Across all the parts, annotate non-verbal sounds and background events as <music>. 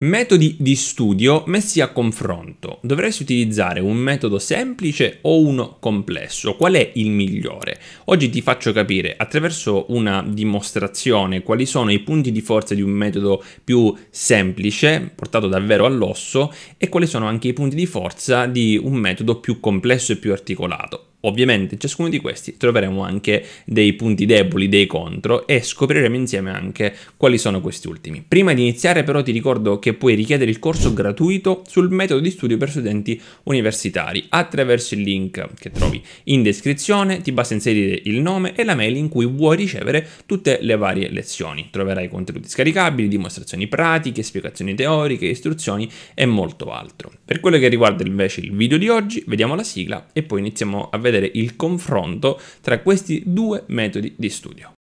Metodi di studio messi a confronto. Dovresti utilizzare un metodo semplice o uno complesso? Qual è il migliore? Oggi ti faccio capire attraverso una dimostrazione quali sono i punti di forza di un metodo più semplice, portato davvero all'osso, e quali sono anche i punti di forza di un metodo più complesso e più articolato. Ovviamente in ciascuno di questi troveremo anche dei punti deboli, dei contro e scopriremo insieme anche quali sono questi ultimi. Prima di iniziare però ti ricordo che puoi richiedere il corso gratuito sul metodo di studio per studenti universitari attraverso il link che trovi in descrizione, ti basta inserire il nome e la mail in cui vuoi ricevere tutte le varie lezioni. Troverai contenuti scaricabili, dimostrazioni pratiche, spiegazioni teoriche, istruzioni e molto altro. Per quello che riguarda invece il video di oggi, vediamo la sigla e poi iniziamo a vedere vedere il confronto tra questi due metodi di studio.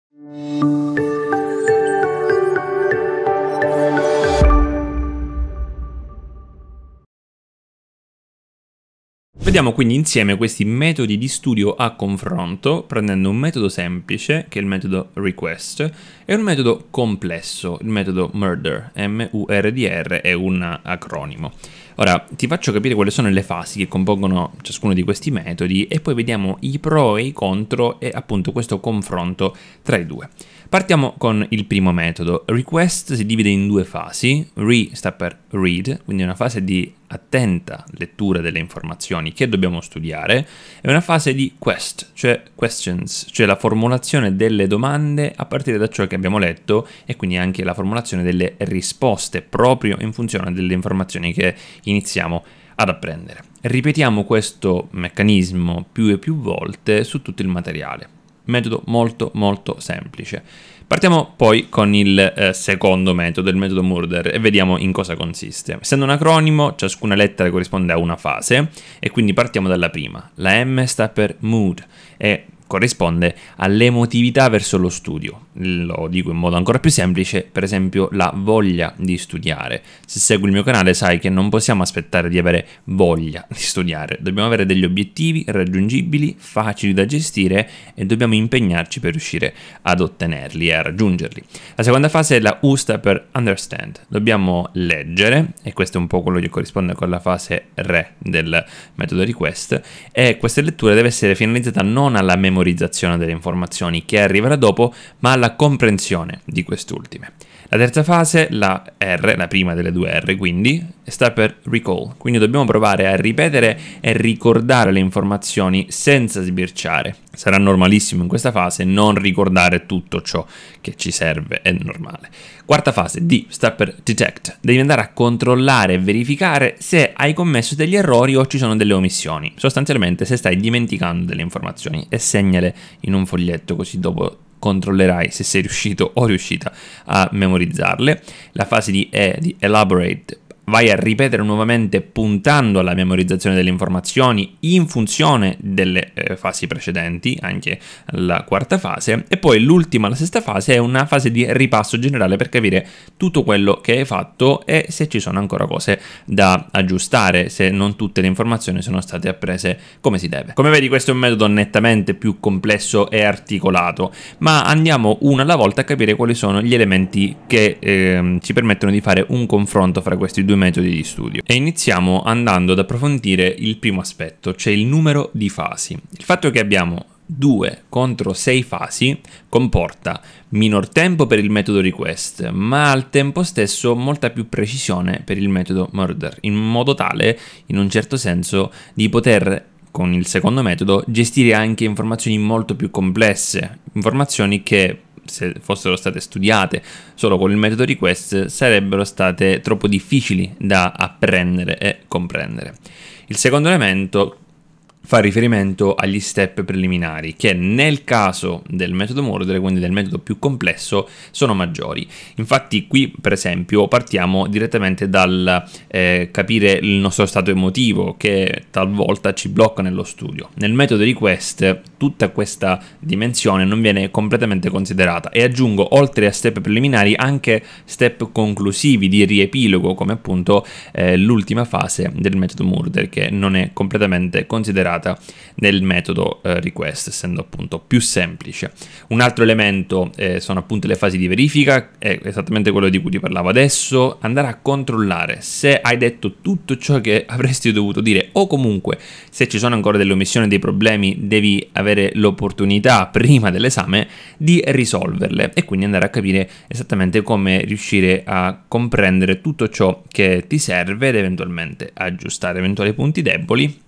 Vediamo quindi insieme questi metodi di studio a confronto, prendendo un metodo semplice, che è il metodo request, e un metodo complesso, il metodo murder. M-U-R-D-R è un acronimo. Ora ti faccio capire quali sono le fasi che compongono ciascuno di questi metodi e poi vediamo i pro e i contro e appunto questo confronto tra i due. Partiamo con il primo metodo. Request si divide in due fasi. Re sta per read, quindi una fase di attenta lettura delle informazioni che dobbiamo studiare, e una fase di quest, cioè questions, cioè la formulazione delle domande a partire da ciò che abbiamo letto e quindi anche la formulazione delle risposte proprio in funzione delle informazioni che iniziamo ad apprendere. Ripetiamo questo meccanismo più e più volte su tutto il materiale. Metodo molto molto semplice. Partiamo poi con il eh, secondo metodo, il metodo Murder, e vediamo in cosa consiste. Essendo un acronimo, ciascuna lettera corrisponde a una fase, e quindi partiamo dalla prima. La M sta per mood, e corrisponde all'emotività verso lo studio. Lo dico in modo ancora più semplice, per esempio la voglia di studiare. Se segui il mio canale sai che non possiamo aspettare di avere voglia di studiare, dobbiamo avere degli obiettivi raggiungibili, facili da gestire e dobbiamo impegnarci per riuscire ad ottenerli e a raggiungerli. La seconda fase è la usta per understand. Dobbiamo leggere, e questo è un po' quello che corrisponde con la fase re del metodo request, e questa lettura deve essere finalizzata non alla memoria memorizzazione delle informazioni che arriverà dopo, ma alla comprensione di quest'ultime. La terza fase, la R, la prima delle due R quindi, sta per recall, quindi dobbiamo provare a ripetere e ricordare le informazioni senza sbirciare. Sarà normalissimo in questa fase non ricordare tutto ciò che ci serve, è normale. Quarta fase, D, sta per detect, devi andare a controllare e verificare se hai commesso degli errori o ci sono delle omissioni, sostanzialmente se stai dimenticando delle informazioni e segnale in un foglietto così dopo controllerai se sei riuscito o riuscita a memorizzarle. La fase di E di Elaborate vai a ripetere nuovamente puntando alla memorizzazione delle informazioni in funzione delle eh, fasi precedenti, anche la quarta fase, e poi l'ultima, la sesta fase, è una fase di ripasso generale per capire tutto quello che hai fatto e se ci sono ancora cose da aggiustare, se non tutte le informazioni sono state apprese come si deve. Come vedi questo è un metodo nettamente più complesso e articolato, ma andiamo una alla volta a capire quali sono gli elementi che eh, ci permettono di fare un confronto fra questi due due metodi di studio. E iniziamo andando ad approfondire il primo aspetto, cioè il numero di fasi. Il fatto che abbiamo 2 contro 6 fasi comporta minor tempo per il metodo request, ma al tempo stesso molta più precisione per il metodo murder, in modo tale, in un certo senso, di poter con il secondo metodo gestire anche informazioni molto più complesse, informazioni che se fossero state studiate solo con il metodo request, sarebbero state troppo difficili da apprendere e comprendere. Il secondo elemento fa riferimento agli step preliminari che nel caso del metodo Mordre, quindi del metodo più complesso, sono maggiori. Infatti qui per esempio partiamo direttamente dal eh, capire il nostro stato emotivo che talvolta ci blocca nello studio. Nel metodo request tutta questa dimensione non viene completamente considerata e aggiungo oltre a step preliminari anche step conclusivi di riepilogo come appunto eh, l'ultima fase del metodo Murder che non è completamente considerata applicata nel metodo eh, request, essendo appunto più semplice. Un altro elemento eh, sono appunto le fasi di verifica, è esattamente quello di cui ti parlavo adesso, andare a controllare se hai detto tutto ciò che <laughs> avresti dovuto dire o comunque se ci sono ancora delle omissioni, dei problemi, devi avere l'opportunità prima dell'esame di risolverle e quindi andare a capire esattamente come riuscire a comprendere tutto ciò che ti serve ed eventualmente aggiustare eventuali punti deboli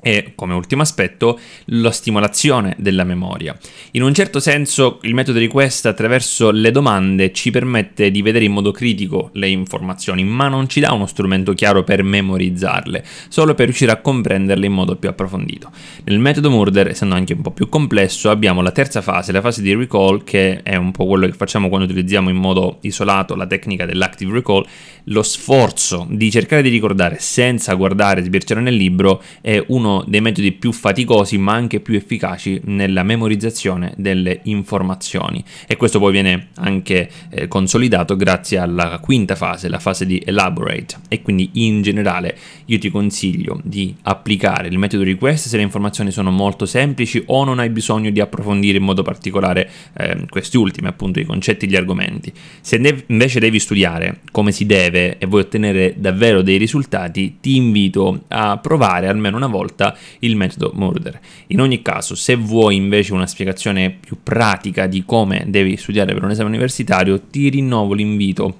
e come ultimo aspetto, la stimolazione della memoria. In un certo senso, il metodo request attraverso le domande ci permette di vedere in modo critico le informazioni, ma non ci dà uno strumento chiaro per memorizzarle, solo per riuscire a comprenderle in modo più approfondito. Nel metodo Murder, essendo anche un po' più complesso, abbiamo la terza fase, la fase di recall, che è un po' quello che facciamo quando utilizziamo in modo isolato la tecnica dell'active recall, lo sforzo di cercare di ricordare senza guardare sbirciare nel libro è uno uno dei metodi più faticosi ma anche più efficaci nella memorizzazione delle informazioni e questo poi viene anche eh, consolidato grazie alla quinta fase, la fase di elaborate e quindi in generale io ti consiglio di applicare il metodo request se le informazioni sono molto semplici o non hai bisogno di approfondire in modo particolare eh, questi ultimi appunto i concetti e gli argomenti. Se ne- invece devi studiare come si deve e vuoi ottenere davvero dei risultati ti invito a provare almeno una volta difficoltà il metodo Murder. In ogni caso, se vuoi invece una spiegazione più pratica di come devi studiare per un esame universitario, ti rinnovo l'invito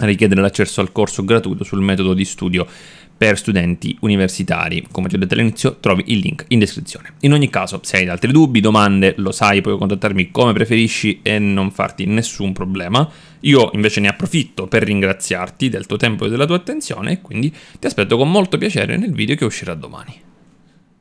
a richiedere l'accesso al corso gratuito sul metodo di studio per studenti universitari. Come ti ho detto all'inizio, trovi il link in descrizione. In ogni caso, se hai altri dubbi, domande, lo sai, puoi contattarmi come preferisci e non farti nessun problema. Io invece ne approfitto per ringraziarti del tuo tempo e della tua attenzione e quindi ti aspetto con molto piacere nel video che uscirà domani.